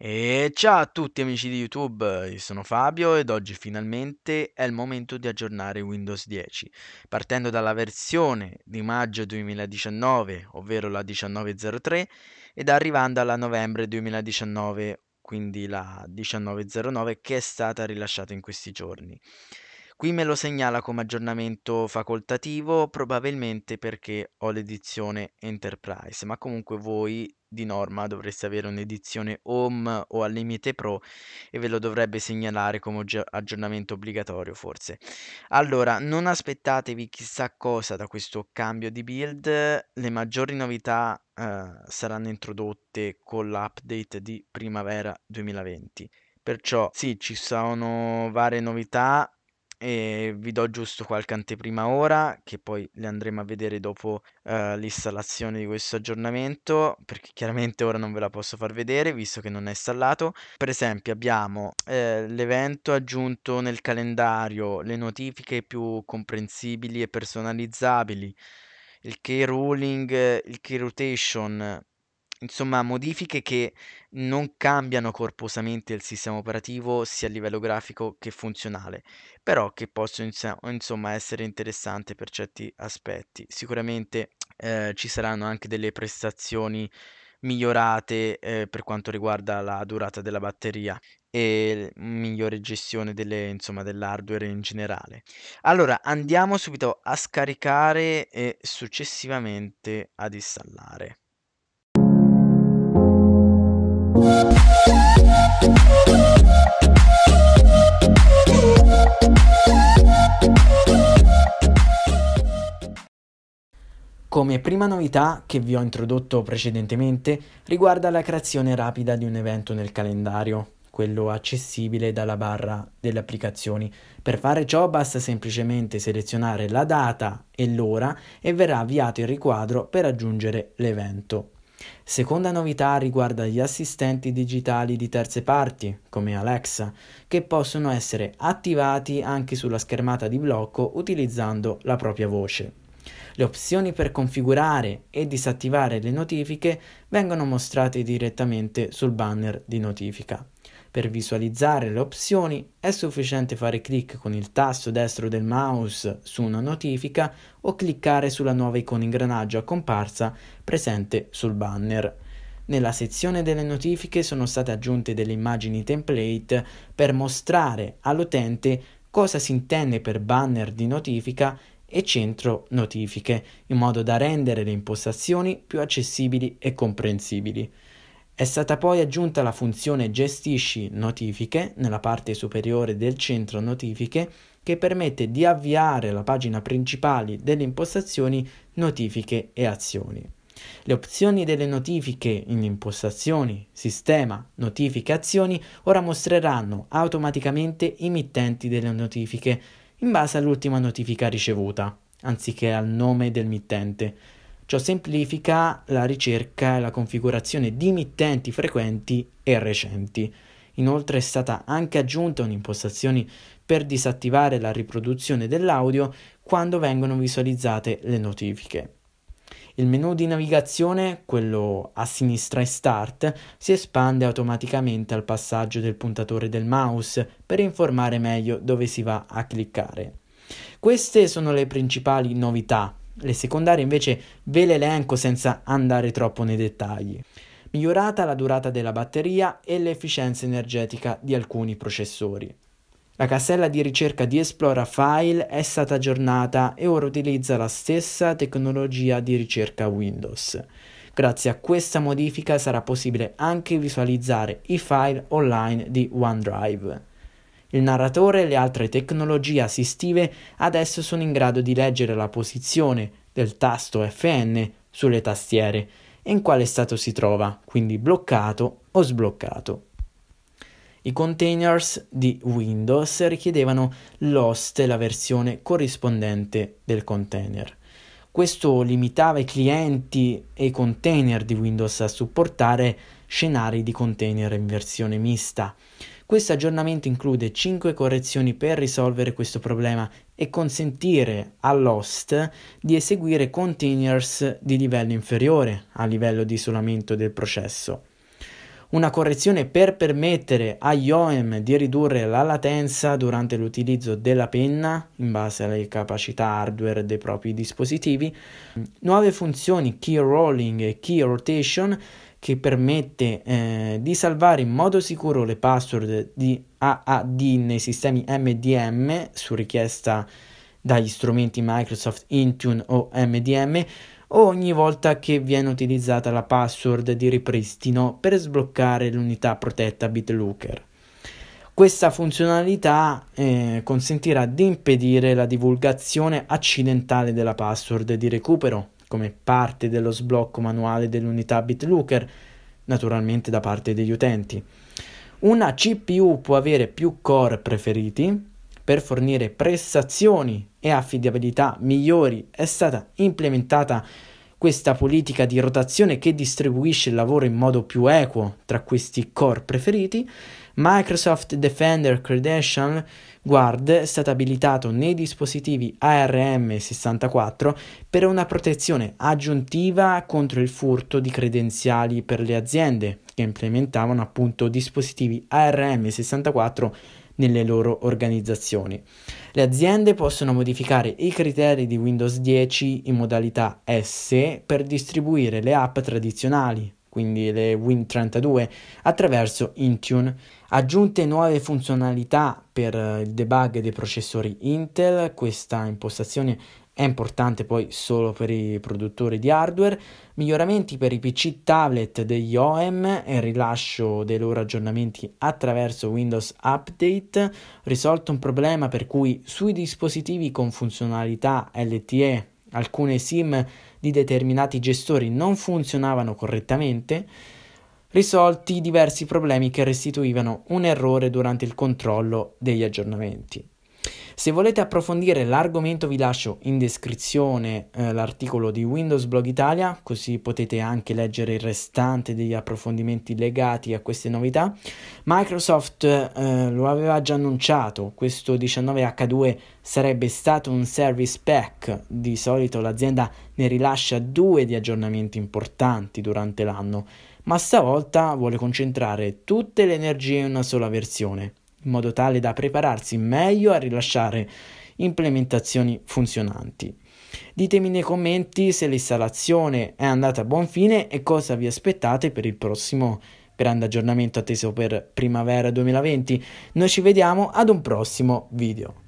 E ciao a tutti amici di YouTube, io sono Fabio ed oggi finalmente è il momento di aggiornare Windows 10. Partendo dalla versione di maggio 2019, ovvero la 1903, ed arrivando alla novembre 2019, quindi la 1909 che è stata rilasciata in questi giorni. Qui me lo segnala come aggiornamento facoltativo, probabilmente perché ho l'edizione Enterprise, ma comunque voi di norma dovreste avere un'edizione Home o al limite Pro e ve lo dovrebbe segnalare come aggiornamento obbligatorio forse. Allora, non aspettatevi chissà cosa da questo cambio di build, le maggiori novità eh, saranno introdotte con l'update di primavera 2020. Perciò sì, ci sono varie novità, e vi do giusto qualche anteprima ora che poi le andremo a vedere dopo eh, l'installazione di questo aggiornamento perché chiaramente ora non ve la posso far vedere visto che non è installato per esempio abbiamo eh, l'evento aggiunto nel calendario le notifiche più comprensibili e personalizzabili il key ruling il key rotation Insomma, modifiche che non cambiano corposamente il sistema operativo sia a livello grafico che funzionale, però che possono insomma essere interessanti per certi aspetti. Sicuramente eh, ci saranno anche delle prestazioni migliorate eh, per quanto riguarda la durata della batteria e migliore gestione delle, insomma, dell'hardware in generale. Allora, andiamo subito a scaricare e successivamente ad installare. Come prima novità che vi ho introdotto precedentemente riguarda la creazione rapida di un evento nel calendario, quello accessibile dalla barra delle applicazioni. Per fare ciò basta semplicemente selezionare la data e l'ora e verrà avviato il riquadro per aggiungere l'evento. Seconda novità riguarda gli assistenti digitali di terze parti, come Alexa, che possono essere attivati anche sulla schermata di blocco utilizzando la propria voce. Le opzioni per configurare e disattivare le notifiche vengono mostrate direttamente sul banner di notifica. Per visualizzare le opzioni è sufficiente fare clic con il tasto destro del mouse su una notifica o cliccare sulla nuova icona ingranaggio a comparsa presente sul banner. Nella sezione delle notifiche sono state aggiunte delle immagini template per mostrare all'utente cosa si intende per banner di notifica e centro notifiche, in modo da rendere le impostazioni più accessibili e comprensibili. È stata poi aggiunta la funzione Gestisci notifiche nella parte superiore del centro notifiche che permette di avviare la pagina principale delle impostazioni notifiche e azioni. Le opzioni delle notifiche in impostazioni, sistema, notifiche, azioni ora mostreranno automaticamente i mittenti delle notifiche in base all'ultima notifica ricevuta, anziché al nome del mittente. Ciò semplifica la ricerca e la configurazione di mittenti frequenti e recenti. Inoltre è stata anche aggiunta un'impostazione per disattivare la riproduzione dell'audio quando vengono visualizzate le notifiche. Il menu di navigazione, quello a sinistra e Start, si espande automaticamente al passaggio del puntatore del mouse per informare meglio dove si va a cliccare. Queste sono le principali novità, le secondarie invece ve le elenco senza andare troppo nei dettagli. Migliorata la durata della batteria e l'efficienza energetica di alcuni processori. La casella di ricerca di Esplora File è stata aggiornata e ora utilizza la stessa tecnologia di ricerca Windows. Grazie a questa modifica sarà possibile anche visualizzare i file online di OneDrive. Il narratore e le altre tecnologie assistive adesso sono in grado di leggere la posizione del tasto FN sulle tastiere e in quale stato si trova, quindi bloccato o sbloccato. I containers di Windows richiedevano l'host e la versione corrispondente del container. Questo limitava i clienti e i container di Windows a supportare scenari di container in versione mista. Questo aggiornamento include 5 correzioni per risolvere questo problema e consentire all'host di eseguire containers di livello inferiore a livello di isolamento del processo una correzione per permettere a IOM di ridurre la latenza durante l'utilizzo della penna in base alle capacità hardware dei propri dispositivi, nuove funzioni key rolling e key rotation che permette eh, di salvare in modo sicuro le password di AAD nei sistemi MDM su richiesta dagli strumenti Microsoft Intune o MDM ogni volta che viene utilizzata la password di ripristino per sbloccare l'unità protetta BitLooker. Questa funzionalità eh, consentirà di impedire la divulgazione accidentale della password di recupero come parte dello sblocco manuale dell'unità BitLooker, naturalmente da parte degli utenti. Una CPU può avere più core preferiti, per fornire prestazioni e affidabilità migliori è stata implementata questa politica di rotazione che distribuisce il lavoro in modo più equo tra questi core preferiti, Microsoft Defender Credential Guard è stato abilitato nei dispositivi ARM64 per una protezione aggiuntiva contro il furto di credenziali per le aziende che implementavano appunto dispositivi ARM64 nelle loro organizzazioni. Le aziende possono modificare i criteri di Windows 10 in modalità S per distribuire le app tradizionali, quindi le Win32, attraverso Intune. Aggiunte nuove funzionalità per il debug dei processori Intel, questa impostazione è importante poi solo per i produttori di hardware, miglioramenti per i PC tablet degli OEM e rilascio dei loro aggiornamenti attraverso Windows Update, risolto un problema per cui sui dispositivi con funzionalità LTE alcune SIM di determinati gestori non funzionavano correttamente, risolti diversi problemi che restituivano un errore durante il controllo degli aggiornamenti. Se volete approfondire l'argomento vi lascio in descrizione eh, l'articolo di Windows Blog Italia, così potete anche leggere il restante degli approfondimenti legati a queste novità. Microsoft eh, lo aveva già annunciato, questo 19H2 sarebbe stato un service pack, di solito l'azienda ne rilascia due di aggiornamenti importanti durante l'anno, ma stavolta vuole concentrare tutte le energie in una sola versione in modo tale da prepararsi meglio a rilasciare implementazioni funzionanti. Ditemi nei commenti se l'installazione è andata a buon fine e cosa vi aspettate per il prossimo grande aggiornamento atteso per primavera 2020. Noi ci vediamo ad un prossimo video.